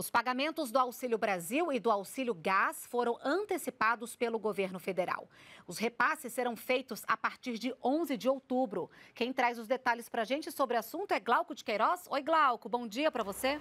Os pagamentos do Auxílio Brasil e do Auxílio Gás foram antecipados pelo governo federal. Os repasses serão feitos a partir de 11 de outubro. Quem traz os detalhes para a gente sobre o assunto é Glauco de Queiroz. Oi, Glauco, bom dia para você.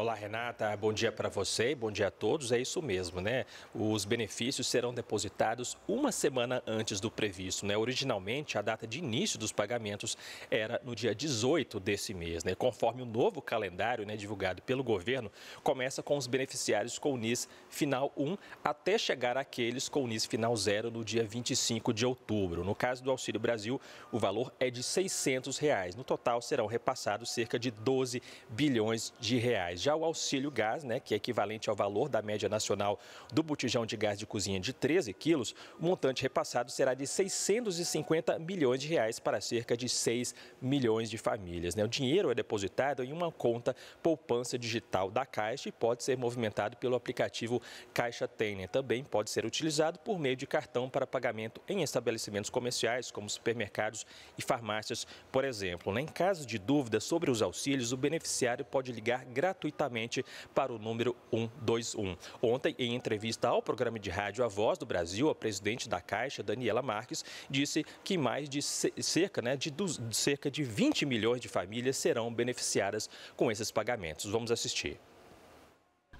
Olá, Renata. Bom dia para você e bom dia a todos. É isso mesmo, né? Os benefícios serão depositados uma semana antes do previsto, né? Originalmente, a data de início dos pagamentos era no dia 18 desse mês, né? Conforme o novo calendário né, divulgado pelo governo, começa com os beneficiários com o NIS final 1 até chegar àqueles com o NIS final 0 no dia 25 de outubro. No caso do Auxílio Brasil, o valor é de R$ 600. Reais. No total, serão repassados cerca de 12 bilhões de reais. Já já o auxílio gás, né, que é equivalente ao valor da média nacional do botijão de gás de cozinha de 13 quilos, o montante repassado será de 650 milhões de reais para cerca de 6 milhões de famílias. Né? O dinheiro é depositado em uma conta poupança digital da Caixa e pode ser movimentado pelo aplicativo Caixa Tem. Também pode ser utilizado por meio de cartão para pagamento em estabelecimentos comerciais, como supermercados e farmácias, por exemplo. Né? Em caso de dúvida sobre os auxílios, o beneficiário pode ligar gratuitamente diretamente para o número 121. Ontem, em entrevista ao programa de rádio A Voz do Brasil, a presidente da Caixa, Daniela Marques, disse que mais de cerca, né, de, cerca de 20 milhões de famílias serão beneficiadas com esses pagamentos. Vamos assistir.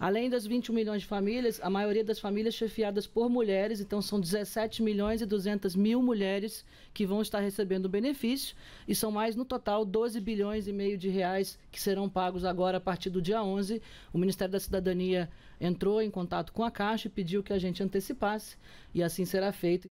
Além das 21 milhões de famílias, a maioria das famílias chefiadas por mulheres, então são 17 milhões e 200 mil mulheres que vão estar recebendo o benefício, e são mais no total 12 bilhões e meio de reais que serão pagos agora a partir do dia 11. O Ministério da Cidadania entrou em contato com a Caixa e pediu que a gente antecipasse, e assim será feito.